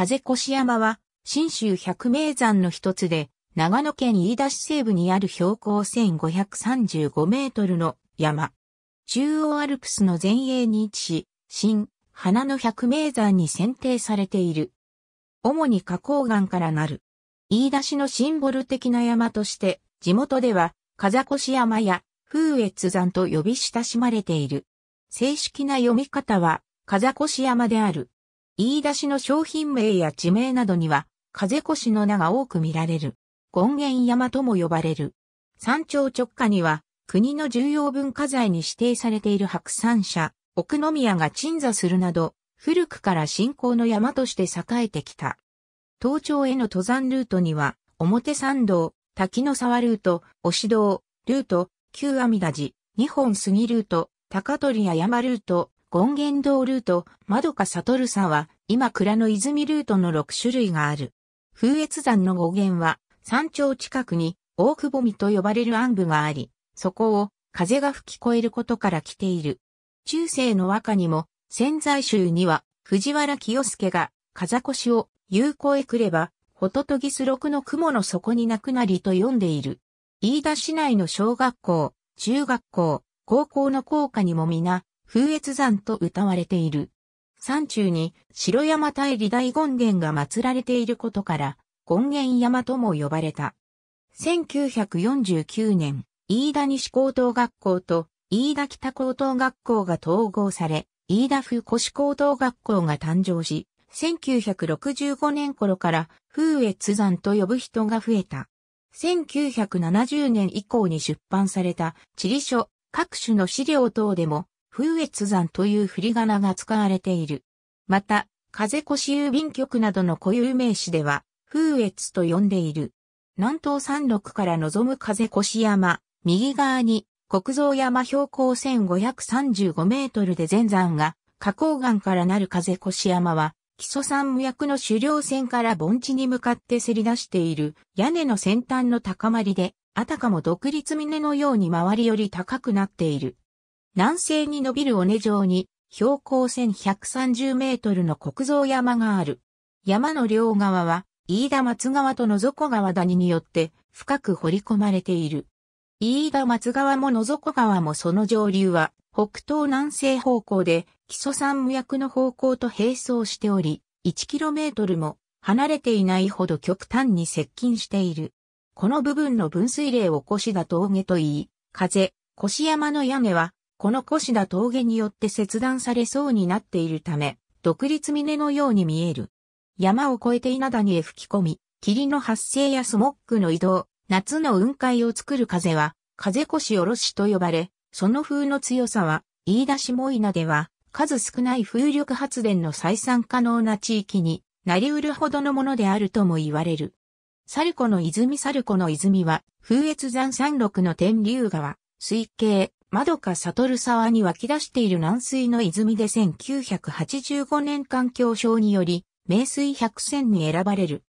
風越山は、新州百名山の一つで、長野県飯田市西部にある標高1535メートルの山。中央アルプスの前衛に位置し、新、花の百名山に選定されている。主に花崗岩からなる。飯田市のシンボル的な山として、地元では、風越山や風越山と呼び親しまれている。正式な読み方は、風越山である。言い出しの商品名や地名などには、風越の名が多く見られる。権現山とも呼ばれる。山頂直下には、国の重要文化財に指定されている白山社、奥宮が鎮座するなど、古くから信仰の山として栄えてきた。東町への登山ルートには、表参道、滝の沢ルート、押道、ルート、旧阿弥陀寺、日本杉ルート、高取や山ルート、権現堂ルート、窓か悟るさは、今蔵の泉ルートの6種類がある。風越山の語源は、山頂近くに、大久保見と呼ばれる暗部があり、そこを風が吹き越えることから来ている。中世の和歌にも、潜在州には、藤原清介が、風越を、有効へ来れば、ホトトギス六の雲の底になくなりと読んでいる。飯田市内の小学校、中学校、高校の校歌にも皆、風越山と歌われている。山中に白山大理大権現が祀られていることから、権現山とも呼ばれた。1949年、飯田西高等学校と飯田北高等学校が統合され、飯田府越高等学校が誕生し、1965年頃から風越山と呼ぶ人が増えた。1970年以降に出版された地理書、各種の資料等でも風越山という振り仮名が使われている。また、風越郵便局などの固有名詞では、風越と呼んでいる。南東山麓から望む風越山、右側に国蔵山標高1535メートルで前山が、花崗岩からなる風越山は、基礎山無役の狩猟船から盆地に向かってせり出している屋根の先端の高まりで、あたかも独立峰のように周りより高くなっている。南西に伸びる尾根状に、標高1130メートルの国造山がある。山の両側は、飯田松川と野底川谷によって深く掘り込まれている。飯田松川も野底川もその上流は北東南西方向で基礎山無役の方向と並走しており、1km も離れていないほど極端に接近している。この部分の分水嶺を越だ峠といい、風、越山の屋根はこの越田峠によって切断されそうになっているため、独立峰のように見える。山を越えて稲谷へ吹き込み、霧の発生やスモッグの移動、夏の雲海を作る風は、風越しろしと呼ばれ、その風の強さは、飯田下稲では、数少ない風力発電の採算可能な地域になりうるほどのものであるとも言われる。サルコの泉サルコの泉は、風越山山麓の天竜川、水系、窓か悟沢に湧き出している南水の泉で1985年環境省により、名水百選に選ばれる。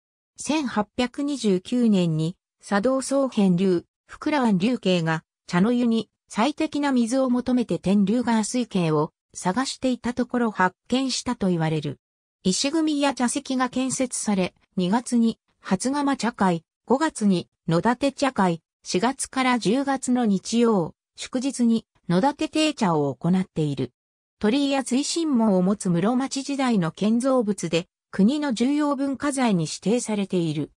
1829年に、佐藤総編流、福良湾流系が、茶の湯に最適な水を求めて天竜川水系を探していたところ発見したと言われる。石組や茶席が建設され、2月に初釜茶会、5月に野立茶会、4月から10月の日曜、祝日に野立定茶を行っている。鳥居や追神門を持つ室町時代の建造物で、国の重要文化財に指定されている。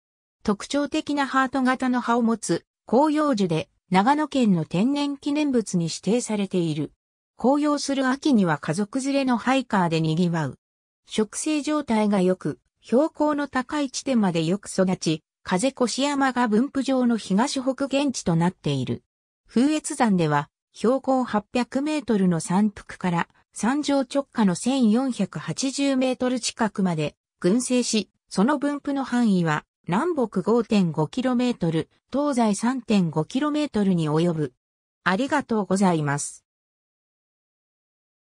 特徴的なハート型の葉を持つ紅葉樹で、長野県の天然記念物に指定されている。紅葉する秋には家族連れのハイカーで賑わう。植生状態が良く、標高の高い地点までよく育ち、風越山が分布上の東北現地となっている。風越山では、標高800メートルの山腹から山上直下の1480メートル近くまで群生し、その分布の範囲は南北5 5トル、東西3 5トルに及ぶ。ありがとうございます。